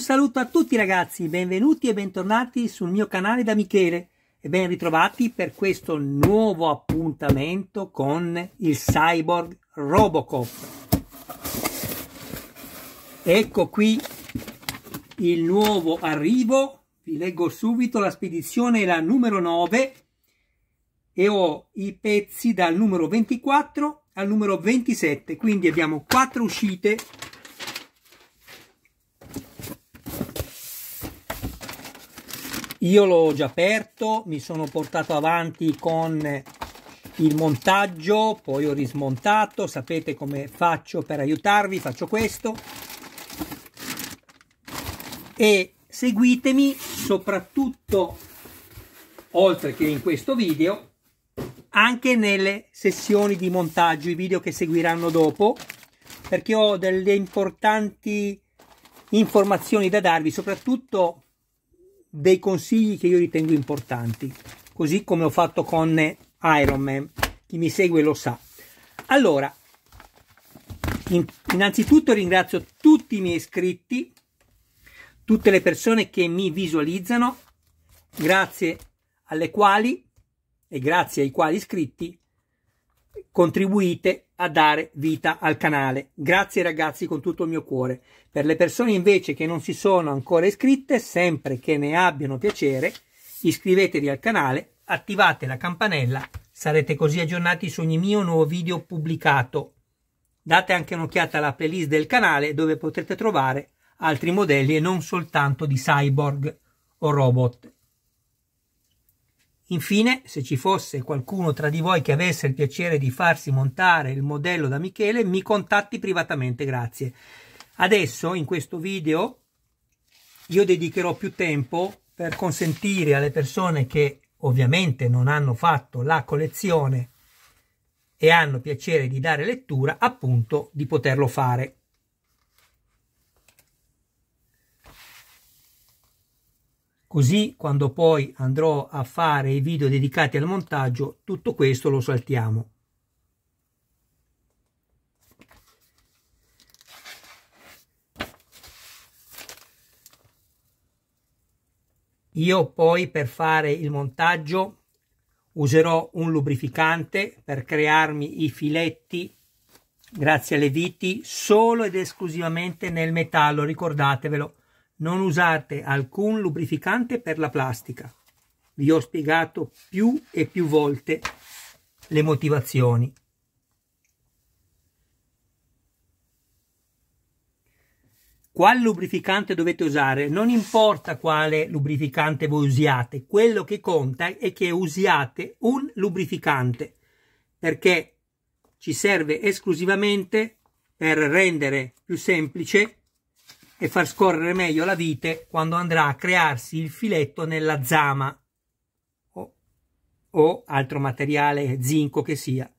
Un saluto a tutti ragazzi, benvenuti e bentornati sul mio canale da Michele e ben ritrovati per questo nuovo appuntamento con il Cyborg Robocop. Ecco qui il nuovo arrivo, vi leggo subito, la spedizione è la numero 9 e ho i pezzi dal numero 24 al numero 27, quindi abbiamo quattro uscite Io l'ho già aperto, mi sono portato avanti con il montaggio, poi ho rismontato, sapete come faccio per aiutarvi, faccio questo. E seguitemi soprattutto, oltre che in questo video, anche nelle sessioni di montaggio, i video che seguiranno dopo, perché ho delle importanti informazioni da darvi, soprattutto dei consigli che io ritengo importanti, così come ho fatto con Iron Man. Chi mi segue lo sa. Allora, in, innanzitutto ringrazio tutti i miei iscritti, tutte le persone che mi visualizzano, grazie alle quali e grazie ai quali iscritti contribuite a dare vita al canale. Grazie ragazzi con tutto il mio cuore. Per le persone invece che non si sono ancora iscritte, sempre che ne abbiano piacere, iscrivetevi al canale, attivate la campanella, sarete così aggiornati su ogni mio nuovo video pubblicato. Date anche un'occhiata alla playlist del canale dove potrete trovare altri modelli e non soltanto di cyborg o robot. Infine, se ci fosse qualcuno tra di voi che avesse il piacere di farsi montare il modello da Michele, mi contatti privatamente, grazie. Adesso, in questo video, io dedicherò più tempo per consentire alle persone che ovviamente non hanno fatto la collezione e hanno piacere di dare lettura, appunto, di poterlo fare. Così quando poi andrò a fare i video dedicati al montaggio, tutto questo lo saltiamo. Io poi per fare il montaggio userò un lubrificante per crearmi i filetti grazie alle viti solo ed esclusivamente nel metallo, ricordatevelo non usate alcun lubrificante per la plastica. Vi ho spiegato più e più volte le motivazioni. Qual lubrificante dovete usare? Non importa quale lubrificante voi usiate, quello che conta è che usiate un lubrificante perché ci serve esclusivamente per rendere più semplice e far scorrere meglio la vite quando andrà a crearsi il filetto nella zama o, o altro materiale zinco che sia.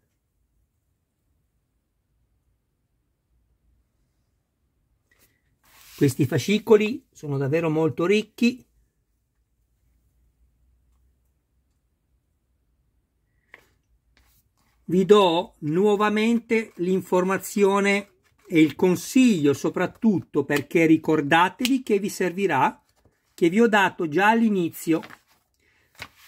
Questi fascicoli sono davvero molto ricchi. Vi do nuovamente l'informazione e il consiglio soprattutto perché ricordatevi che vi servirà, che vi ho dato già all'inizio.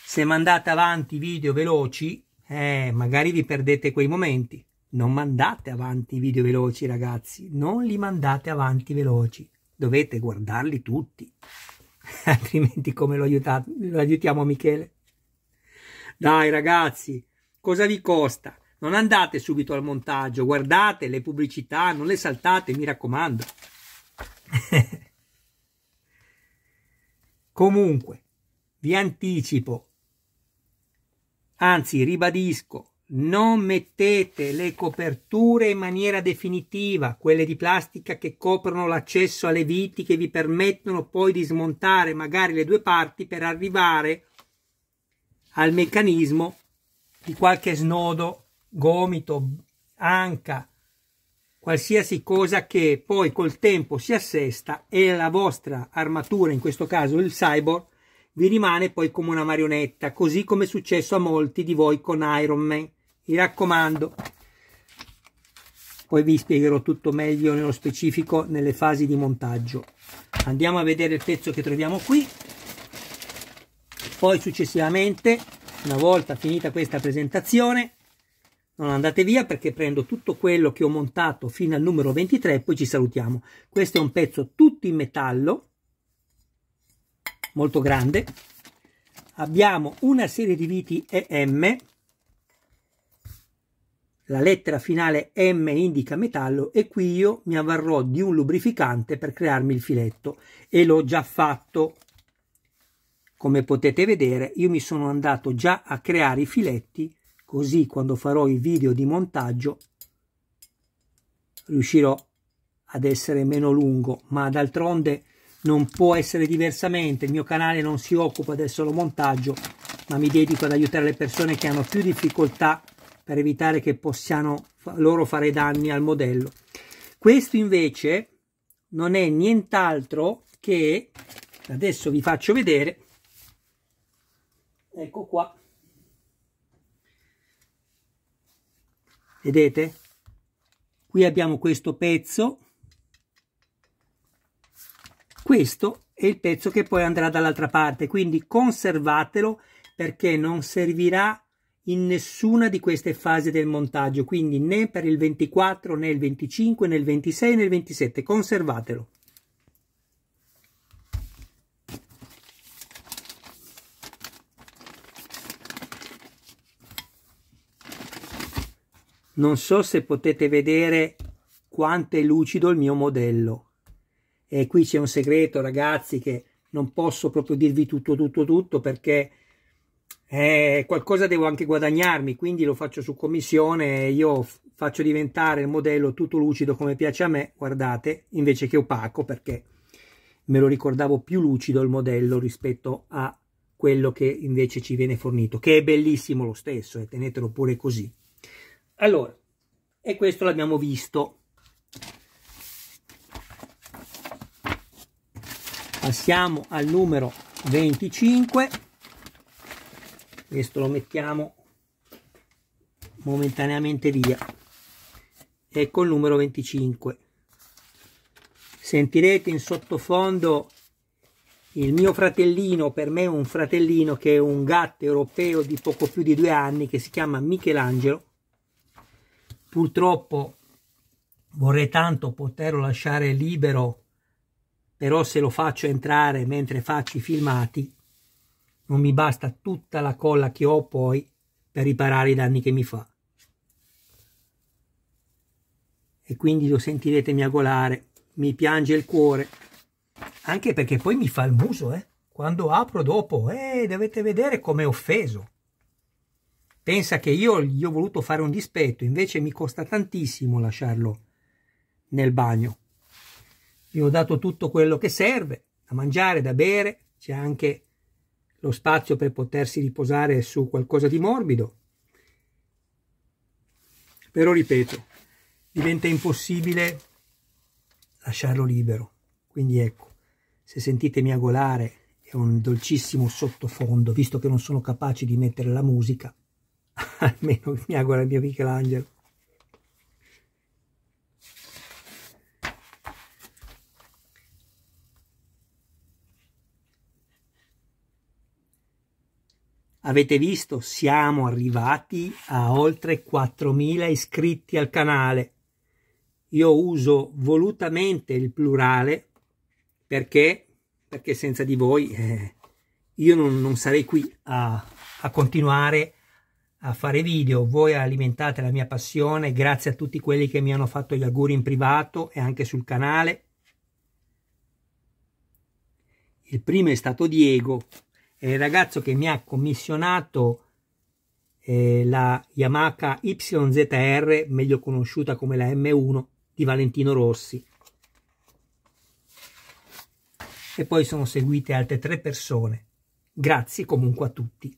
Se mandate avanti video veloci, eh, magari vi perdete quei momenti. Non mandate avanti video veloci, ragazzi, non li mandate avanti veloci. Dovete guardarli tutti, altrimenti come lo, aiutate, lo aiutiamo Michele? Dai ragazzi, cosa vi costa? Non andate subito al montaggio, guardate le pubblicità, non le saltate, mi raccomando. Comunque, vi anticipo, anzi ribadisco, non mettete le coperture in maniera definitiva, quelle di plastica che coprono l'accesso alle viti che vi permettono poi di smontare magari le due parti per arrivare al meccanismo di qualche snodo gomito, anca, qualsiasi cosa che poi col tempo si assesta e la vostra armatura, in questo caso il cyborg, vi rimane poi come una marionetta, così come è successo a molti di voi con Iron Man. Mi raccomando. Poi vi spiegherò tutto meglio nello specifico nelle fasi di montaggio. Andiamo a vedere il pezzo che troviamo qui. Poi successivamente, una volta finita questa presentazione, non andate via perché prendo tutto quello che ho montato fino al numero 23 e poi ci salutiamo. Questo è un pezzo tutto in metallo, molto grande. Abbiamo una serie di viti EM, la lettera finale M indica metallo e qui io mi avvarrò di un lubrificante per crearmi il filetto e l'ho già fatto. Come potete vedere io mi sono andato già a creare i filetti così quando farò i video di montaggio riuscirò ad essere meno lungo ma d'altronde non può essere diversamente il mio canale non si occupa del solo montaggio ma mi dedico ad aiutare le persone che hanno più difficoltà per evitare che possiano loro fare danni al modello questo invece non è nient'altro che adesso vi faccio vedere ecco qua Vedete? Qui abbiamo questo pezzo. Questo è il pezzo che poi andrà dall'altra parte, quindi conservatelo perché non servirà in nessuna di queste fasi del montaggio, quindi né per il 24, né il 25, né il 26, né il 27, conservatelo. Non so se potete vedere quanto è lucido il mio modello. E qui c'è un segreto, ragazzi, che non posso proprio dirvi tutto, tutto, tutto, perché eh, qualcosa devo anche guadagnarmi, quindi lo faccio su commissione e io faccio diventare il modello tutto lucido come piace a me, guardate, invece che opaco, perché me lo ricordavo più lucido il modello rispetto a quello che invece ci viene fornito, che è bellissimo lo stesso, e eh, tenetelo pure così. Allora, e questo l'abbiamo visto. Passiamo al numero 25. Questo lo mettiamo momentaneamente via. Ecco il numero 25. Sentirete in sottofondo il mio fratellino, per me un fratellino che è un gatto europeo di poco più di due anni che si chiama Michelangelo Purtroppo vorrei tanto poterlo lasciare libero, però se lo faccio entrare mentre faccio i filmati, non mi basta tutta la colla che ho poi per riparare i danni che mi fa. E quindi lo sentirete miagolare, mi piange il cuore, anche perché poi mi fa il muso, eh? Quando apro dopo, eh, dovete vedere come è offeso. Pensa che io gli ho voluto fare un dispetto, invece mi costa tantissimo lasciarlo nel bagno. Gli ho dato tutto quello che serve, da mangiare, da bere, c'è anche lo spazio per potersi riposare su qualcosa di morbido. Però ripeto, diventa impossibile lasciarlo libero. Quindi ecco, se sentite miagolare è un dolcissimo sottofondo, visto che non sono capace di mettere la musica. almeno mi auguro il mio Michelangelo. Avete visto, siamo arrivati a oltre 4.000 iscritti al canale. Io uso volutamente il plurale perché, perché senza di voi eh, io non, non sarei qui a, a continuare a fare video, voi alimentate la mia passione, grazie a tutti quelli che mi hanno fatto gli auguri in privato e anche sul canale. Il primo è stato Diego, è il ragazzo che mi ha commissionato eh, la Yamaha YZR, meglio conosciuta come la M1 di Valentino Rossi. E poi sono seguite altre tre persone. Grazie comunque a tutti.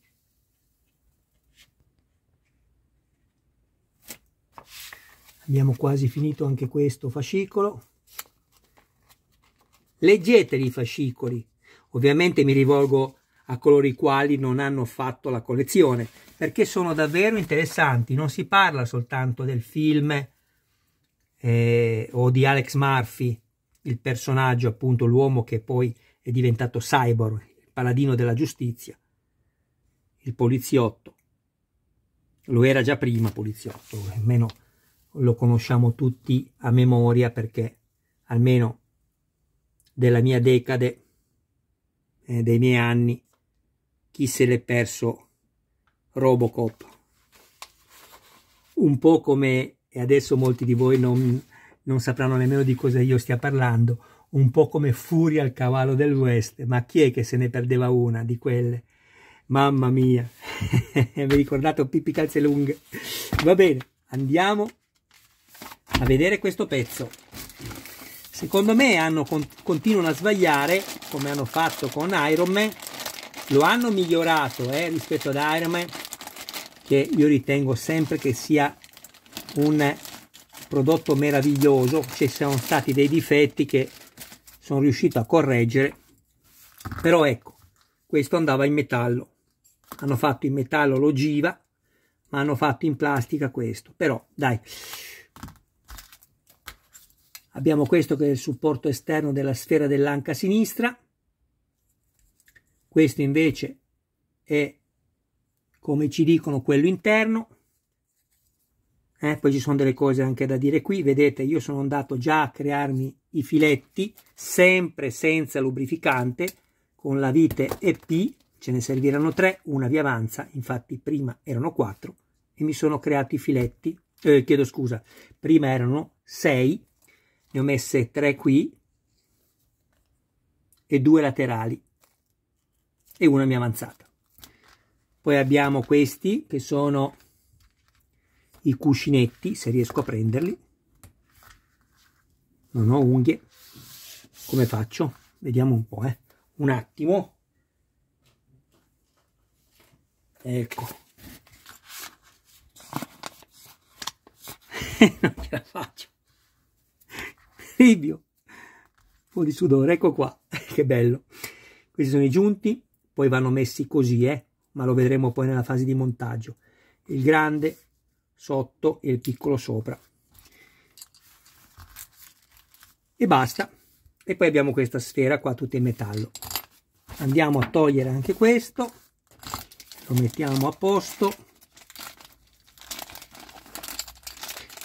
abbiamo quasi finito anche questo fascicolo leggeteli i fascicoli ovviamente mi rivolgo a coloro i quali non hanno fatto la collezione perché sono davvero interessanti non si parla soltanto del film eh, o di Alex Murphy il personaggio appunto l'uomo che poi è diventato cyborg il paladino della giustizia il poliziotto lo era già prima poliziotto meno lo conosciamo tutti a memoria perché almeno della mia decade, eh, dei miei anni, chi se l'è perso Robocop. Un po' come, e adesso molti di voi non, non sapranno nemmeno di cosa io stia parlando, un po' come Furia al cavallo del West, ma chi è che se ne perdeva una di quelle? Mamma mia, mi ricordate Pippi calze lunghe Va bene, andiamo a vedere questo pezzo secondo me hanno, continuano a sbagliare come hanno fatto con Iron Man lo hanno migliorato eh, rispetto ad Iron Man che io ritengo sempre che sia un prodotto meraviglioso ci sono stati dei difetti che sono riuscito a correggere però ecco questo andava in metallo hanno fatto in metallo l'ogiva ma hanno fatto in plastica questo però dai Abbiamo questo che è il supporto esterno della sfera dell'anca sinistra. Questo invece è, come ci dicono, quello interno. Eh, poi ci sono delle cose anche da dire qui. Vedete, io sono andato già a crearmi i filetti, sempre senza lubrificante, con la vite EP. Ce ne serviranno tre, una vi avanza, infatti prima erano quattro, e mi sono creati i filetti. Eh, chiedo scusa, prima erano sei, ne ho messe tre qui e due laterali e una mi mia avanzata poi abbiamo questi che sono i cuscinetti se riesco a prenderli non ho unghie come faccio vediamo un po eh. un attimo ecco non ce la faccio video. Un po' di sudore, ecco qua, che bello. Questi sono i giunti, poi vanno messi così, eh, ma lo vedremo poi nella fase di montaggio. Il grande sotto e il piccolo sopra. E basta. E poi abbiamo questa sfera qua tutta in metallo. Andiamo a togliere anche questo. Lo mettiamo a posto.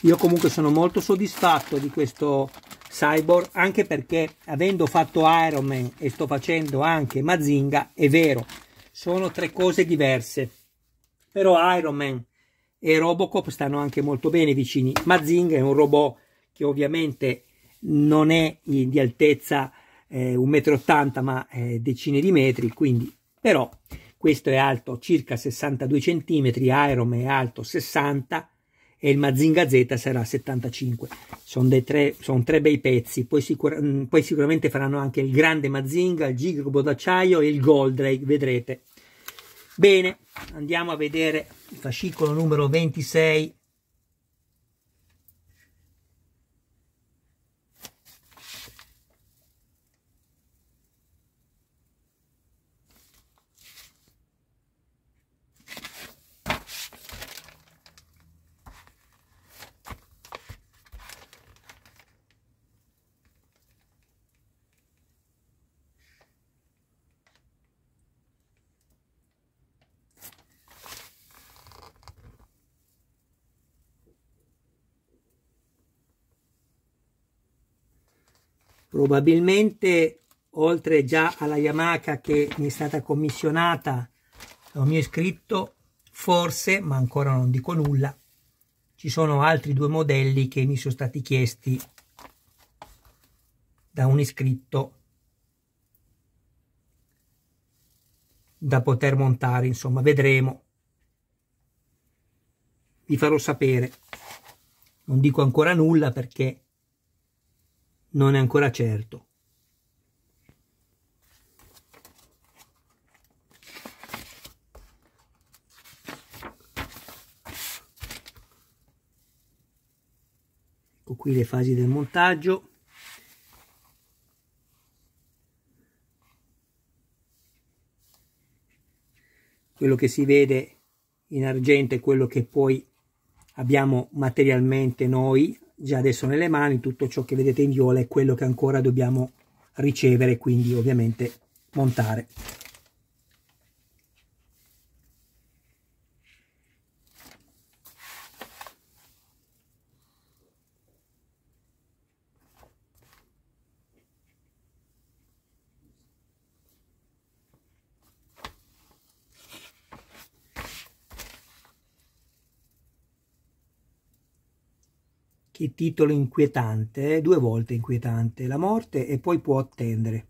Io comunque sono molto soddisfatto di questo Cyborg anche perché avendo fatto Iron Man e sto facendo anche Mazinga è vero sono tre cose diverse però Iron Man e Robocop stanno anche molto bene vicini Mazinga è un robot che ovviamente non è di altezza eh, 1,80 m ma eh, decine di metri quindi però questo è alto circa 62 cm Iron Man è alto 60 cm e il Mazinga Z sarà 75. Sono tre, son tre bei pezzi, poi, sicura, mm, poi, sicuramente faranno anche il grande Mazinga, il Gigrobo d'acciaio e il Goldrake, vedrete. Bene, andiamo a vedere il fascicolo numero 26 probabilmente oltre già alla Yamaha che mi è stata commissionata da un mio iscritto forse ma ancora non dico nulla ci sono altri due modelli che mi sono stati chiesti da un iscritto da poter montare insomma vedremo vi farò sapere non dico ancora nulla perché non è ancora certo. Ecco qui le fasi del montaggio. Quello che si vede in argento è quello che poi abbiamo materialmente noi già adesso nelle mani, tutto ciò che vedete in viola è quello che ancora dobbiamo ricevere, quindi ovviamente montare. Che titolo inquietante, eh? due volte inquietante. La morte e poi può attendere.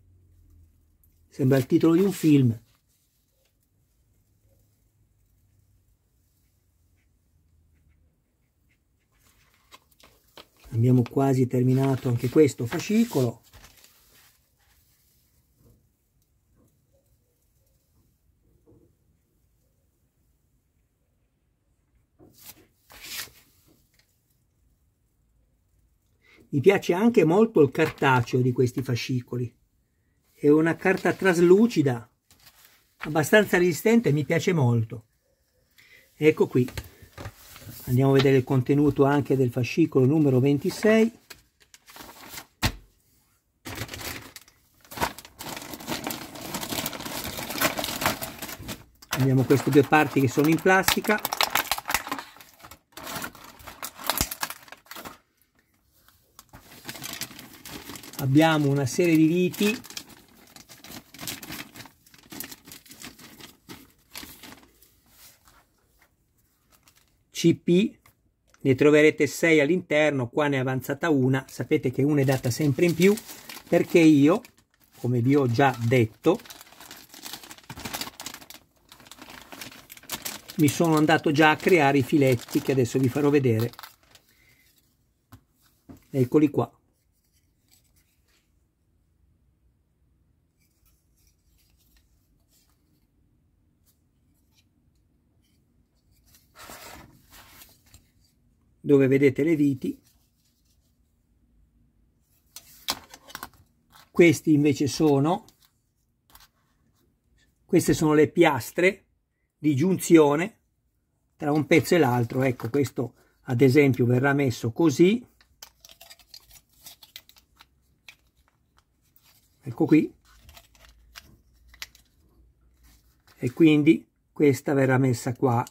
Sembra il titolo di un film. Abbiamo quasi terminato anche questo fascicolo. Mi piace anche molto il cartaceo di questi fascicoli. È una carta traslucida, abbastanza resistente, mi piace molto. Ecco qui. Andiamo a vedere il contenuto anche del fascicolo numero 26. Abbiamo queste due parti che sono in plastica. abbiamo una serie di viti CP ne troverete 6 all'interno, qua ne è avanzata una, sapete che una è data sempre in più perché io, come vi ho già detto, mi sono andato già a creare i filetti che adesso vi farò vedere. Eccoli qua. dove vedete le viti. Questi invece sono, queste sono le piastre di giunzione tra un pezzo e l'altro. Ecco, questo ad esempio verrà messo così. Ecco qui. E quindi questa verrà messa qua.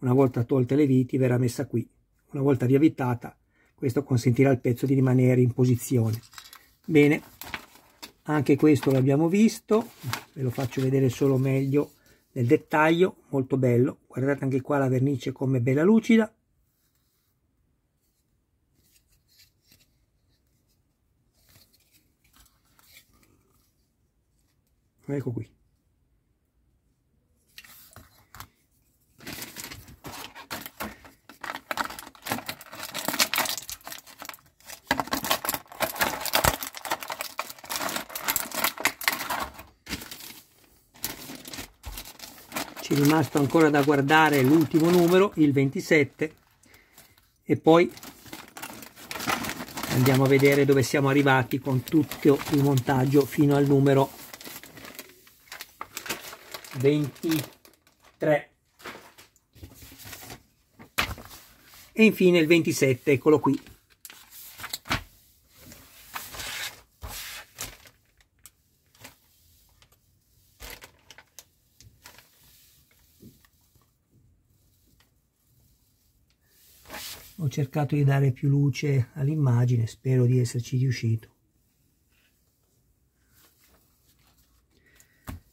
Una volta tolte le viti verrà messa qui. Una volta riavvitata, questo consentirà al pezzo di rimanere in posizione. Bene, anche questo l'abbiamo visto, ve lo faccio vedere solo meglio nel dettaglio, molto bello. Guardate anche qua la vernice come bella lucida. Ecco qui. ci è rimasto ancora da guardare l'ultimo numero il 27 e poi andiamo a vedere dove siamo arrivati con tutto il montaggio fino al numero 23 e infine il 27 eccolo qui ho cercato di dare più luce all'immagine, spero di esserci riuscito.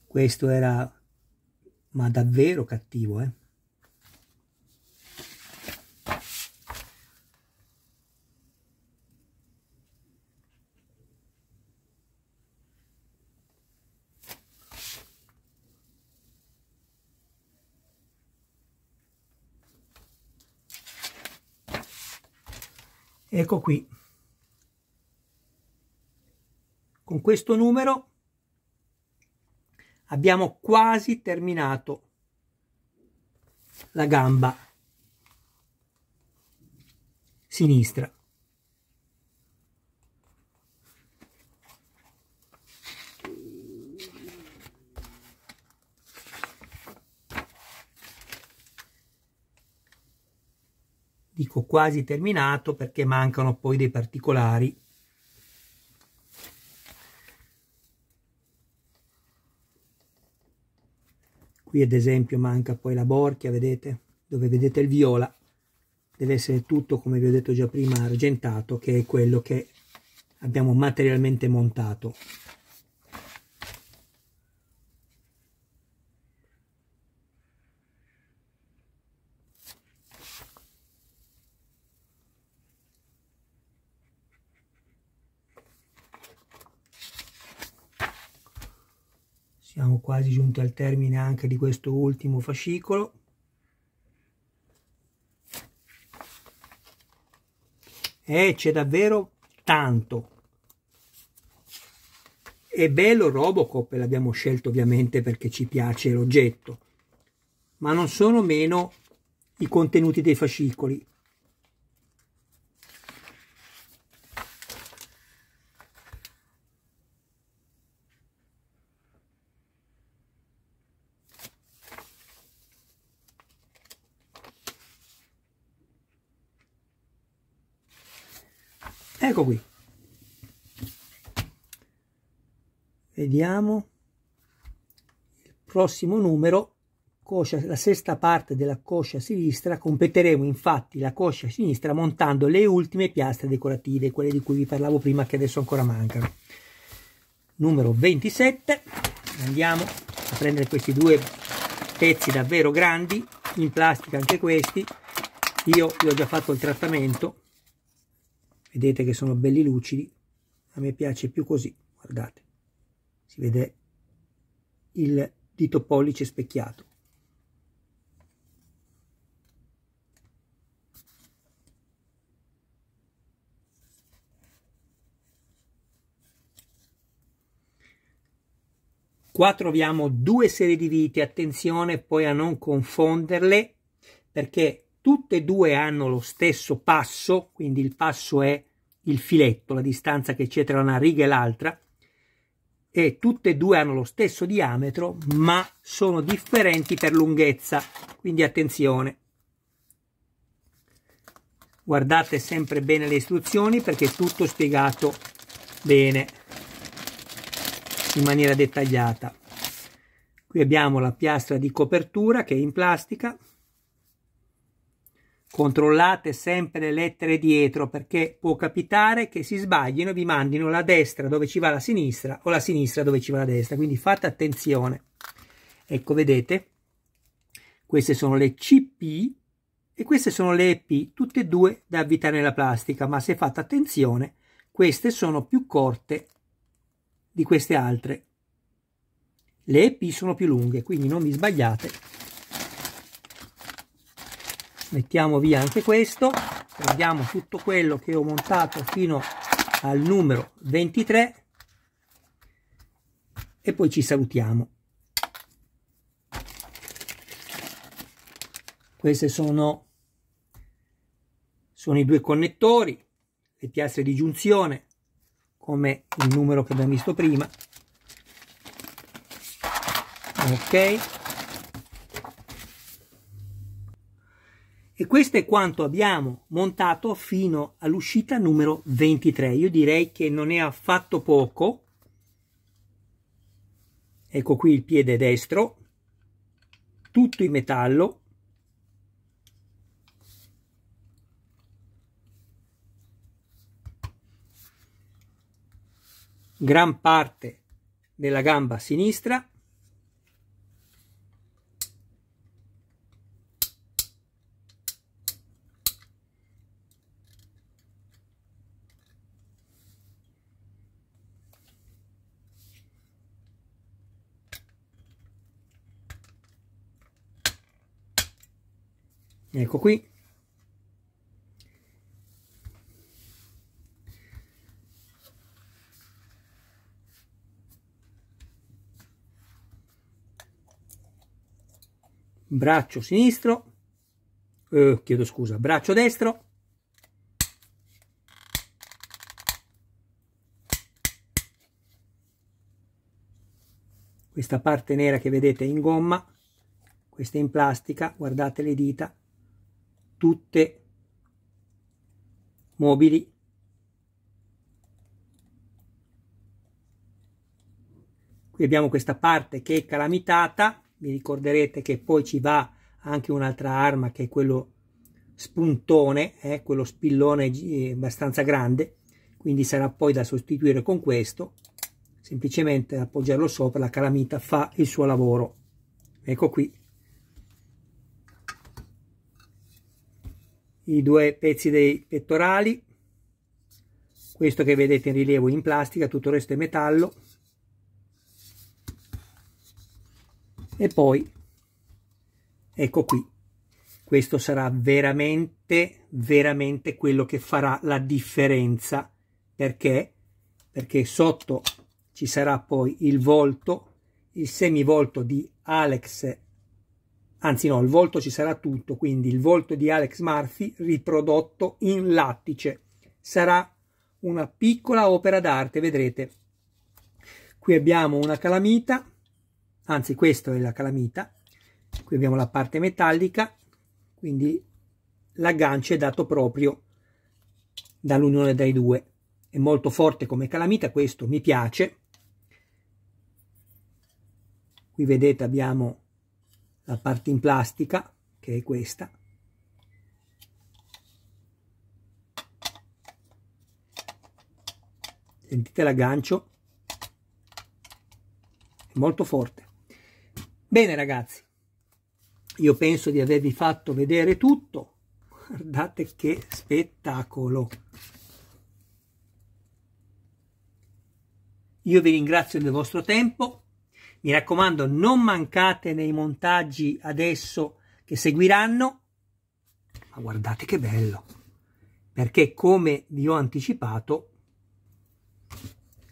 Questo era, ma davvero cattivo, eh? ecco qui con questo numero abbiamo quasi terminato la gamba sinistra dico quasi terminato perché mancano poi dei particolari qui ad esempio manca poi la borchia vedete dove vedete il viola deve essere tutto come vi ho detto già prima argentato che è quello che abbiamo materialmente montato siamo quasi giunti al termine anche di questo ultimo fascicolo e c'è davvero tanto è bello Robocop e l'abbiamo scelto ovviamente perché ci piace l'oggetto ma non sono meno i contenuti dei fascicoli vediamo il prossimo numero coscia, la sesta parte della coscia sinistra completeremo infatti la coscia sinistra montando le ultime piastre decorative quelle di cui vi parlavo prima che adesso ancora mancano numero 27 andiamo a prendere questi due pezzi davvero grandi in plastica anche questi io vi ho già fatto il trattamento vedete che sono belli lucidi a me piace più così guardate si vede il dito pollice specchiato. Qua troviamo due serie di vite, attenzione poi a non confonderle perché tutte e due hanno lo stesso passo, quindi il passo è il filetto, la distanza che c'è tra una riga e l'altra, e tutte e due hanno lo stesso diametro ma sono differenti per lunghezza quindi attenzione guardate sempre bene le istruzioni perché è tutto spiegato bene in maniera dettagliata qui abbiamo la piastra di copertura che è in plastica controllate sempre le lettere dietro perché può capitare che si sbaglino e vi mandino la destra dove ci va la sinistra o la sinistra dove ci va la destra quindi fate attenzione ecco vedete queste sono le CP e queste sono le EP tutte e due da avvitare nella plastica ma se fate attenzione queste sono più corte di queste altre le EP sono più lunghe quindi non vi sbagliate mettiamo via anche questo prendiamo tutto quello che ho montato fino al numero 23 e poi ci salutiamo queste sono sono i due connettori le piastre di giunzione come il numero che abbiamo visto prima ok E questo è quanto abbiamo montato fino all'uscita numero 23. Io direi che non è affatto poco. Ecco qui il piede destro, tutto in metallo. Gran parte della gamba sinistra ecco qui braccio sinistro eh, chiedo scusa braccio destro questa parte nera che vedete è in gomma questa è in plastica guardate le dita tutte mobili qui abbiamo questa parte che è calamitata vi ricorderete che poi ci va anche un'altra arma che è quello spuntone eh, quello spillone eh, abbastanza grande quindi sarà poi da sostituire con questo semplicemente appoggiarlo sopra la calamita fa il suo lavoro ecco qui i due pezzi dei pettorali, questo che vedete in rilievo in plastica, tutto il resto è metallo, e poi ecco qui questo sarà veramente veramente quello che farà la differenza perché perché sotto ci sarà poi il volto il semivolto di Alex anzi no, il volto ci sarà tutto, quindi il volto di Alex Murphy riprodotto in lattice. Sarà una piccola opera d'arte, vedrete. Qui abbiamo una calamita, anzi questa è la calamita, qui abbiamo la parte metallica, quindi l'aggancio è dato proprio dall'unione dei due. È molto forte come calamita, questo mi piace. Qui vedete abbiamo la parte in plastica che è questa sentite l'aggancio è molto forte bene ragazzi io penso di avervi fatto vedere tutto guardate che spettacolo io vi ringrazio del vostro tempo mi raccomando, non mancate nei montaggi adesso che seguiranno. Ma guardate che bello! Perché come vi ho anticipato,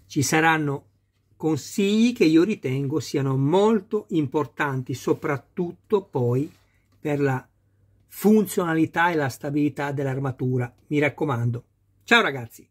ci saranno consigli che io ritengo siano molto importanti, soprattutto poi per la funzionalità e la stabilità dell'armatura. Mi raccomando. Ciao ragazzi!